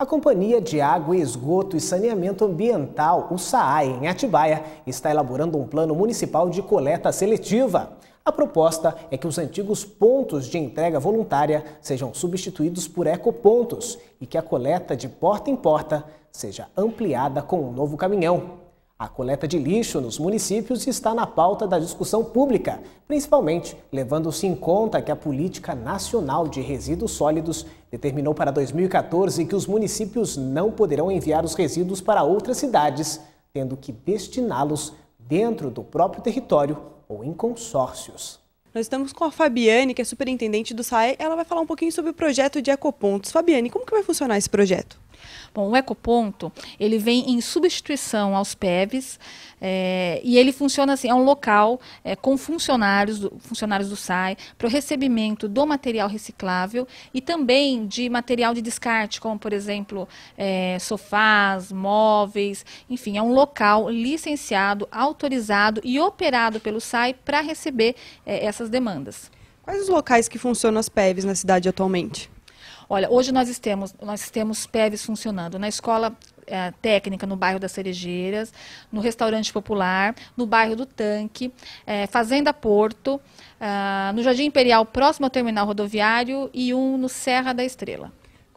A Companhia de Água, Esgoto e Saneamento Ambiental, o SAAE, em Atibaia, está elaborando um plano municipal de coleta seletiva. A proposta é que os antigos pontos de entrega voluntária sejam substituídos por ecopontos e que a coleta de porta em porta seja ampliada com um novo caminhão. A coleta de lixo nos municípios está na pauta da discussão pública, principalmente levando-se em conta que a Política Nacional de Resíduos Sólidos determinou para 2014 que os municípios não poderão enviar os resíduos para outras cidades, tendo que destiná-los dentro do próprio território ou em consórcios. Nós estamos com a Fabiane, que é superintendente do SAE. Ela vai falar um pouquinho sobre o projeto de Ecopontos. Fabiane, como que vai funcionar esse projeto? Bom, o ecoponto ele vem em substituição aos PEVs é, e ele funciona assim, é um local é, com funcionários do, funcionários do SAI para o recebimento do material reciclável e também de material de descarte, como por exemplo é, sofás, móveis, enfim, é um local licenciado, autorizado e operado pelo SAI para receber é, essas demandas. Quais os locais que funcionam as PEVs na cidade atualmente? Olha, hoje nós temos, nós temos PEVs funcionando na escola é, técnica no bairro das Cerejeiras, no restaurante popular, no bairro do Tanque, é, Fazenda Porto, ah, no Jardim Imperial, próximo ao terminal rodoviário, e um no Serra da Estrela.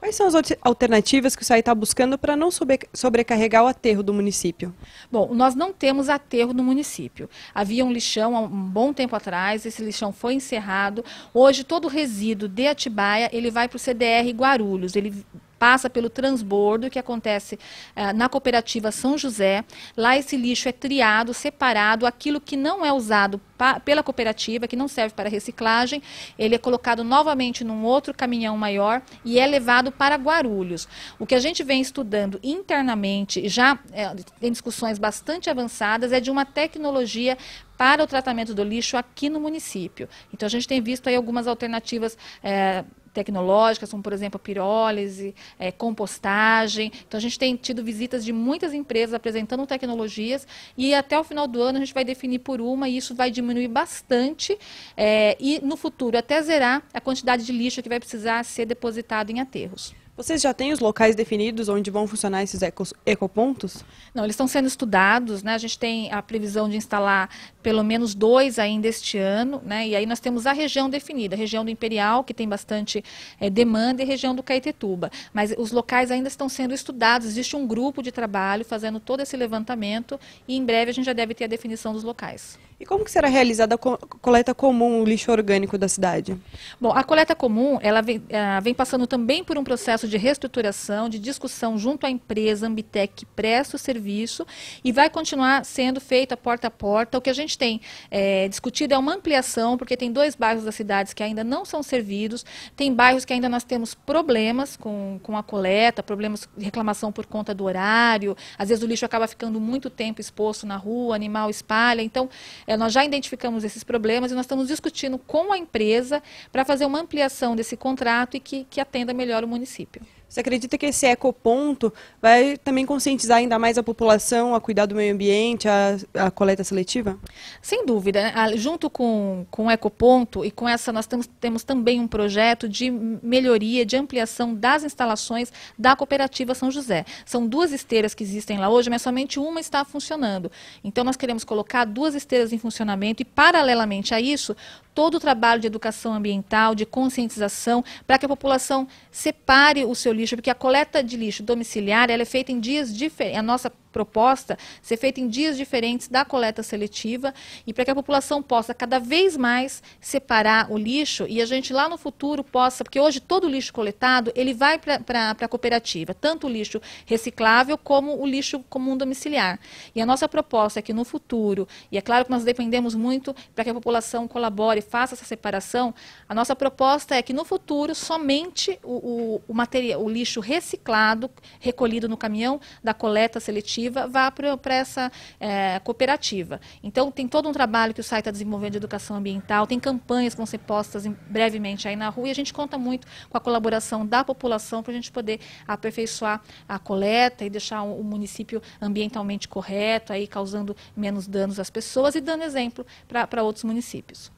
Quais são as alternativas que o SAI está buscando para não sobrecarregar o aterro do município? Bom, nós não temos aterro no município. Havia um lixão há um bom tempo atrás, esse lixão foi encerrado. Hoje, todo o resíduo de Atibaia, ele vai para o CDR Guarulhos. Ele passa pelo transbordo que acontece eh, na cooperativa São José. Lá esse lixo é triado, separado, aquilo que não é usado pela cooperativa, que não serve para reciclagem, ele é colocado novamente num outro caminhão maior e é levado para Guarulhos. O que a gente vem estudando internamente, já é, em discussões bastante avançadas, é de uma tecnologia para o tratamento do lixo aqui no município. Então a gente tem visto aí algumas alternativas. É, tecnológicas, como por exemplo a pirólise, é, compostagem. Então a gente tem tido visitas de muitas empresas apresentando tecnologias e até o final do ano a gente vai definir por uma e isso vai diminuir bastante é, e no futuro até zerar a quantidade de lixo que vai precisar ser depositado em aterros. Vocês já têm os locais definidos onde vão funcionar esses ecos, ecopontos? Não, eles estão sendo estudados, né? A gente tem a previsão de instalar pelo menos dois ainda este ano, né? E aí nós temos a região definida, a região do Imperial, que tem bastante é, demanda, e a região do Caetetuba. Mas os locais ainda estão sendo estudados, existe um grupo de trabalho fazendo todo esse levantamento e em breve a gente já deve ter a definição dos locais. E como que será realizada a coleta comum, o lixo orgânico da cidade? Bom, a coleta comum, ela vem, uh, vem passando também por um processo de reestruturação, de discussão junto à empresa Ambitec que presta o serviço e vai continuar sendo feita porta a porta. O que a gente tem é, discutido é uma ampliação, porque tem dois bairros das cidades que ainda não são servidos, tem bairros que ainda nós temos problemas com, com a coleta, problemas de reclamação por conta do horário, às vezes o lixo acaba ficando muito tempo exposto na rua, animal espalha, então... Eh, é, nós já identificamos esses problemas e nós estamos discutindo com a empresa para fazer uma ampliação desse contrato e que, que atenda melhor o município. Você acredita que esse ecoponto vai também conscientizar ainda mais a população a cuidar do meio ambiente, a, a coleta seletiva? Sem dúvida. Né? Ah, junto com, com o ecoponto e com essa, nós temos, temos também um projeto de melhoria, de ampliação das instalações da cooperativa São José. São duas esteiras que existem lá hoje, mas somente uma está funcionando. Então, nós queremos colocar duas esteiras em funcionamento e, paralelamente a isso, todo o trabalho de educação ambiental, de conscientização, para que a população separe o seu lixo, porque a coleta de lixo domiciliar ela é feita em dias diferentes. A nossa proposta ser feita em dias diferentes da coleta seletiva e para que a população possa cada vez mais separar o lixo e a gente lá no futuro possa, porque hoje todo o lixo coletado, ele vai para a cooperativa, tanto o lixo reciclável como o lixo comum domiciliar. E a nossa proposta é que no futuro, e é claro que nós dependemos muito para que a população colabore, faça essa separação, a nossa proposta é que no futuro somente o, o, o, material, o lixo reciclado, recolhido no caminhão da coleta seletiva, vá para essa é, cooperativa. Então, tem todo um trabalho que o site está desenvolvendo de educação ambiental, tem campanhas que vão ser postas em, brevemente aí na rua e a gente conta muito com a colaboração da população para a gente poder aperfeiçoar a coleta e deixar o, o município ambientalmente correto, aí causando menos danos às pessoas e dando exemplo para outros municípios.